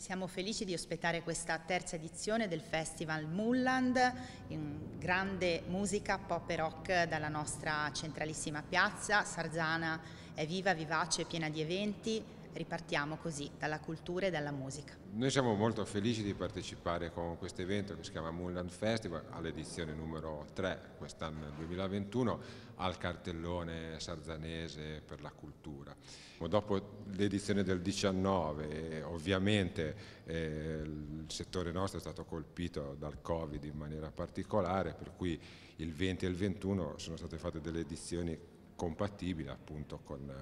Siamo felici di ospitare questa terza edizione del Festival Mulland, grande musica pop e rock dalla nostra centralissima piazza. Sarzana è viva, vivace, piena di eventi, ripartiamo così dalla cultura e dalla musica. Noi siamo molto felici di partecipare con questo evento che si chiama Moonland Festival all'edizione numero 3 quest'anno 2021 al cartellone sarzanese per la cultura. Dopo l'edizione del 19 eh, ovviamente eh, il settore nostro è stato colpito dal Covid in maniera particolare per cui il 20 e il 21 sono state fatte delle edizioni compatibili appunto con,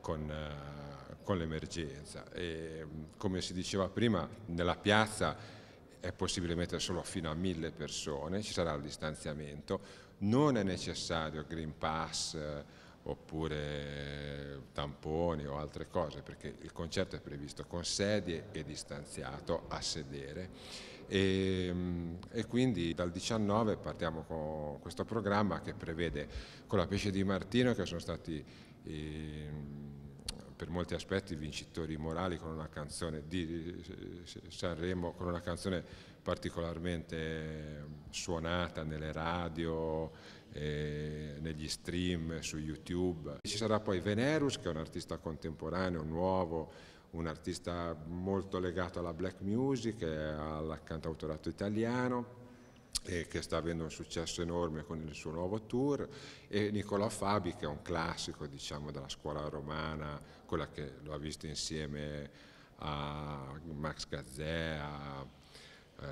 con eh, con l'emergenza. Come si diceva prima, nella piazza è possibile mettere solo fino a mille persone, ci sarà il distanziamento, non è necessario Green Pass eh, oppure tamponi o altre cose perché il concerto è previsto con sedie e distanziato a sedere e, ehm, e quindi dal 19 partiamo con questo programma che prevede con la Pesce di Martino che sono stati... Eh, per molti aspetti vincitori morali con una canzone di eh, Sanremo, con una canzone particolarmente suonata nelle radio, eh, negli stream, su YouTube. Ci sarà poi Venerus che è un artista contemporaneo, nuovo, un artista molto legato alla black music, al cantautorato italiano eh, che sta avendo un successo enorme con il suo nuovo tour, e Nicolò Fabi, che è un classico diciamo, della scuola romana, quella che lo ha visto insieme a Max Gazzè, eh,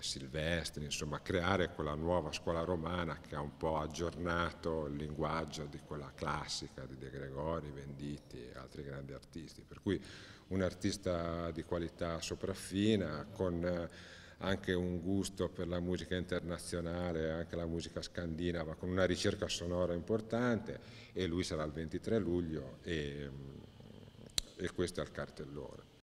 Silvestri, insomma, creare quella nuova scuola romana che ha un po' aggiornato il linguaggio di quella classica di De Gregori, Venditti e altri grandi artisti. Per cui un artista di qualità sopraffina con. Eh, anche un gusto per la musica internazionale, anche la musica scandinava, con una ricerca sonora importante e lui sarà il 23 luglio e, mm, e questo è il cartellone.